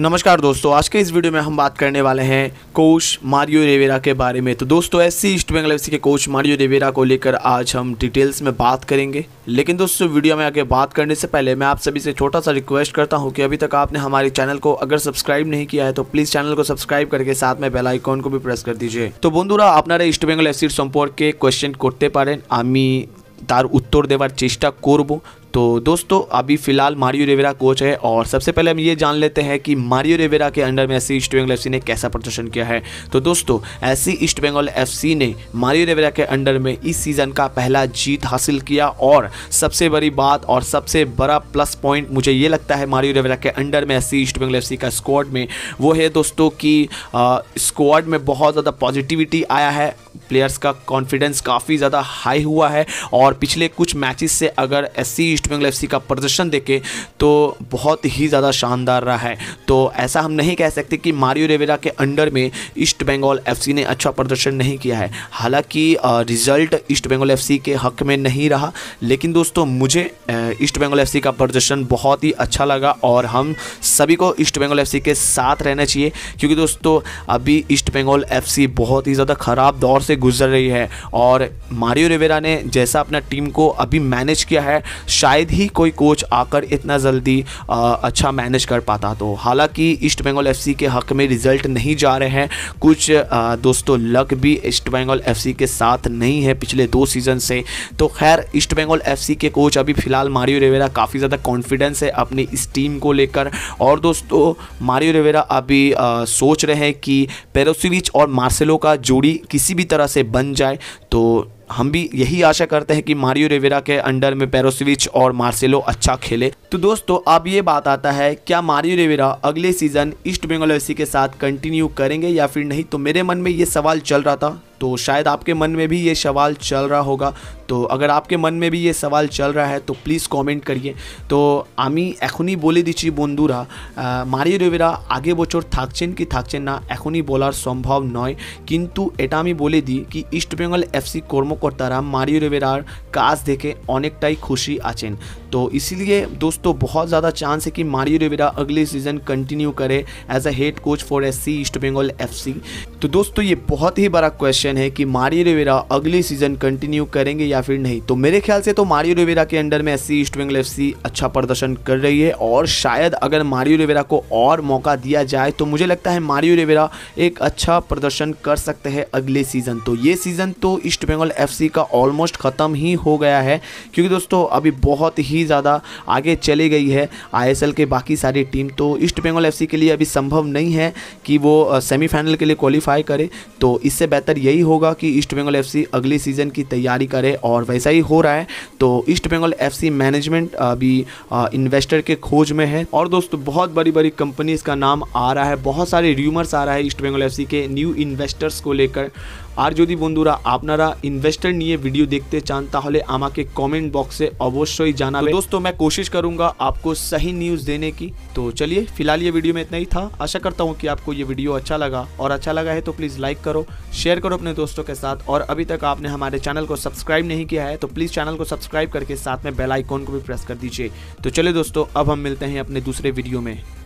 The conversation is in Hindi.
नमस्कार दोस्तों आज के इस वीडियो में हम बात करने वाले हैं कोच मारियो रेवेरा के बारे में तो दोस्तों एस सी ईस्ट बंगल के कोच मारियो रेवेरा को लेकर आज हम डिटेल्स में बात करेंगे लेकिन दोस्तों वीडियो में आगे बात करने से पहले मैं आप सभी से छोटा सा रिक्वेस्ट करता हूं कि अभी तक आपने हमारे चैनल को अगर सब्सक्राइब नहीं किया है तो प्लीज़ चैनल को सब्सक्राइब करके साथ में বেলাইকন को भी प्रेस कर दीजिए तो আপনারা अपना ईस्ट এফসির সম্পর্কে কোয়েশ্চেন করতে क्वेश्चन আমি तार उत्तर देवर चेष्टा करब तो दोस्तों अभी फ़िलहाल मारियो रेवेरा कोच है और सबसे पहले हम ये जान लेते हैं कि मारियो रेवेरा के अंडर में एस ईस्ट बंगाल एफ ने कैसा प्रदर्शन किया है तो दोस्तों एस ईस्ट बंगाल एफ ने मारियो रेवेरा के अंडर में इस सीज़न का पहला जीत हासिल किया और सबसे बड़ी बात और सबसे बड़ा प्लस पॉइंट मुझे ये लगता है मारियो रेवेरा के अंडर में S C East Bengal F का स्क्वाड में वो है दोस्तों कि स्क्वाड में बहुत ज़्यादा पॉजिटिविटी आया है प्लेयर्स का कॉन्फिडेंस काफ़ी ज़्यादा हाई हुआ है और पिछले कुछ मैचेस से अगर S C East Bengal F का प्रदर्शन देखें तो बहुत ही ज़्यादा शानदार रहा है तो ऐसा हम नहीं कह सकते कि मारियो रेवेरा के अंडर में ईस्ट बंगाल एफ ने अच्छा प्रदर्शन नहीं किया है हालांकि रिजल्ट ईस्ट बंगाल एफ के हक में नहीं रहा लेकिन दोस्तों मुझे ईस्ट बंगाल एफ का प्रदर्शन बहुत ही अच्छा लगा और हम सभी को ईस्ट बंगाल एफ के साथ रहना चाहिए क्योंकि दोस्तों अभी ईस्ट बंगाल एफ बहुत ही ज़्यादा ख़राब दौर से गुजर रही है और मारियो रिवेरा ने जैसा अपना टीम को अभी मैनेज किया है शायद ही कोई कोच आकर इतना जल्दी आ, अच्छा मैनेज कर पाता तो हालांकि ईस्ट बंगाल एफ के हक में रिजल्ट नहीं जा रहे हैं कुछ आ, दोस्तों लक भी ईस्ट बंगाल एफ के साथ नहीं है पिछले दो सीज़न से तो खैर ईस्ट बंगाल एफ के कोच अभी फ़िलहाल मारियो रिवेरा काफ़ी ज़्यादा कॉन्फिडेंस है अपनी इस टीम को लेकर और दोस्तों मारियो रिवेरा अभी आ, सोच रहे हैं कि पेरोसिविच और मार्सेलो का जोड़ी किसी भी तरह से बन जाए तो हम भी यही आशा करते हैं कि मारियो रिवेरा के अंडर में पेरोसिविच और मार्सेलो अच्छा खेले तो दोस्तों अब ये बात आता है क्या मारियो रेवेरा अगले सीजन ईस्ट बंगाल एफ के साथ कंटिन्यू करेंगे या फिर नहीं तो मेरे मन में ये सवाल चल रहा था तो शायद आपके मन में भी ये सवाल चल रहा होगा तो अगर आपके मन में भी ये सवाल चल रहा है तो प्लीज़ कमेंट करिए तो आमी एखी बोले दीची बंधुरा मारियो रेवेरा आगे बचर थकचन कि थकचन ना एखी बोलार सम्भव नय कमी दी कि East Bengal F C Mario रेवेरार क्ष देखे अनेकटाई खुशी आ तो इसीलिए दोस्तों बहुत ज़्यादा चांस है कि मारियो रिवेरा अगले सीजन कंटिन्यू करे as a head coach for S C East Bengal F तो दोस्तों ये बहुत ही बड़ा क्वेश्चन है कि मारियो रिवेरा अगले सीजन कंटिन्यू करेंगे या फिर नहीं तो मेरे ख्याल से तो मारियो रिवेरा के अंडर में S C East Bengal F अच्छा प्रदर्शन कर रही है और शायद अगर मारियो रिवेरा को और मौका दिया जाए तो मुझे लगता है मारियो रिवेरा एक अच्छा प्रदर्शन कर सकते हैं अगले सीजन तो ये सीजन तो ईस्ट बंगाल एफ का ऑलमोस्ट ख़त्म ही हो गया है क्योंकि दोस्तों अभी बहुत ही ही ज़्यादा आगे चली गई है आईएसएल के बाकी सारी टीम तो ईस्ट बंगाल एफ के लिए अभी संभव नहीं है कि वो सेमीफाइनल के लिए क्वालिफाई करे तो इससे बेहतर यही होगा कि ईस्ट बंगाल एफ अगले सीज़न की तैयारी करे और वैसा ही हो रहा है तो ईस्ट बंगाल एफ मैनेजमेंट अभी इन्वेस्टर के खोज में है और दोस्तों बहुत बड़ी बड़ी कंपनीज का नाम आ रहा है बहुत सारे र्यूमर्स आ रहा है ईस्ट बंगाल एफ के न्यू इन्वेस्टर्स को लेकर और जदि बंधुरा अपनारा इन्भेस्टर नहीं भिडियो देखते चान कमेंट बक्से কমেंट बॉक्स से अवश्य जाना तो दोस्तों मैं कोशिश करूंगा आपको सही न्यूज देने की तो चलिए फिलहाल ये वीडियो में इतना ही था आशा करता हूँ कि आपको ये वीडियो अच्छा लगा और अच्छा लगा है तो प्लीज लाइक करो शेयर करो अपने दोस्तों के साथ और अभी तक आपने हमारे चैनल को सब्सक्राइब नहीं किया है तो प्लीज चैनल को सब्सक्राइब करके साथ में बेलाइकॉन को भी प्रेस कर दीजिए तो चलिए दोस्तों अब हम मिलते हैं अपने दूसरे वीडियो में